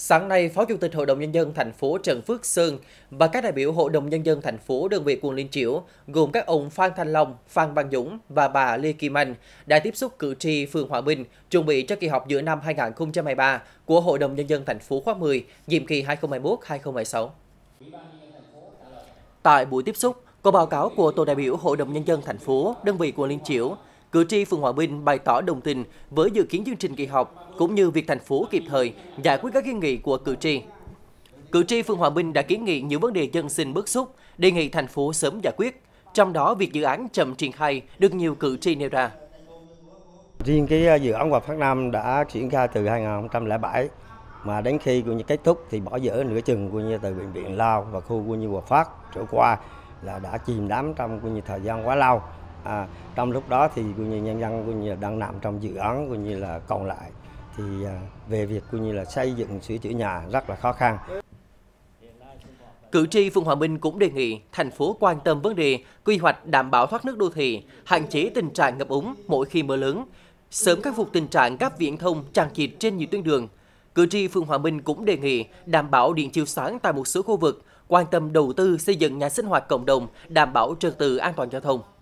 Sáng nay, Phó Chủ tịch Hội đồng Nhân dân thành phố Trần Phước Sơn và các đại biểu Hội đồng Nhân dân thành phố đơn vị quận Liên Chiểu, gồm các ông Phan Thanh Long, Phan Văn Dũng và bà Lê Kim Anh đã tiếp xúc cử tri phường Hòa Bình chuẩn bị cho kỳ họp giữa năm 2023 của Hội đồng Nhân dân thành phố khóa 10, nhiệm kỳ 2021-2026. Tại buổi tiếp xúc, có báo cáo của tổ đại biểu Hội đồng Nhân dân thành phố, đơn vị quận Liên Chiểu, cử tri phường Hòa Bình bày tỏ đồng tình với dự kiến chương trình kỳ họp cũng như việc thành phố kịp thời giải quyết các kiến nghị của cử tri. Cử tri phường Hòa Bình đã kiến nghị những vấn đề dân sinh bức xúc, đề nghị thành phố sớm giải quyết, trong đó việc dự án chậm triển khai được nhiều cử tri nêu ra. Riêng cái à, dự án Hòa Phát Nam đã triển khai từ 2007 mà đến khi cũng như kết thúc thì bỏ dở nửa chừng của như từ bệnh viện lao và khu của như Hòa Phát trở qua là đã chìm đắm trong của như thời gian quá lâu à, trong lúc đó thì coi như nhân dân coi như là đang nằm trong dự án coi như là còn lại thì à, về việc coi như là xây dựng sửa chữa nhà rất là khó khăn Cử tri Phường Hòa Minh cũng đề nghị thành phố quan tâm vấn đề quy hoạch đảm bảo thoát nước đô thị, hạn chế tình trạng ngập úng mỗi khi mưa lớn, sớm khắc phục tình trạng các viễn thông tràn trịt trên nhiều tuyến đường. Cử tri Phường Hòa Minh cũng đề nghị đảm bảo điện chiếu sáng tại một số khu vực, quan tâm đầu tư xây dựng nhà sinh hoạt cộng đồng, đảm bảo trật tự an toàn giao thông.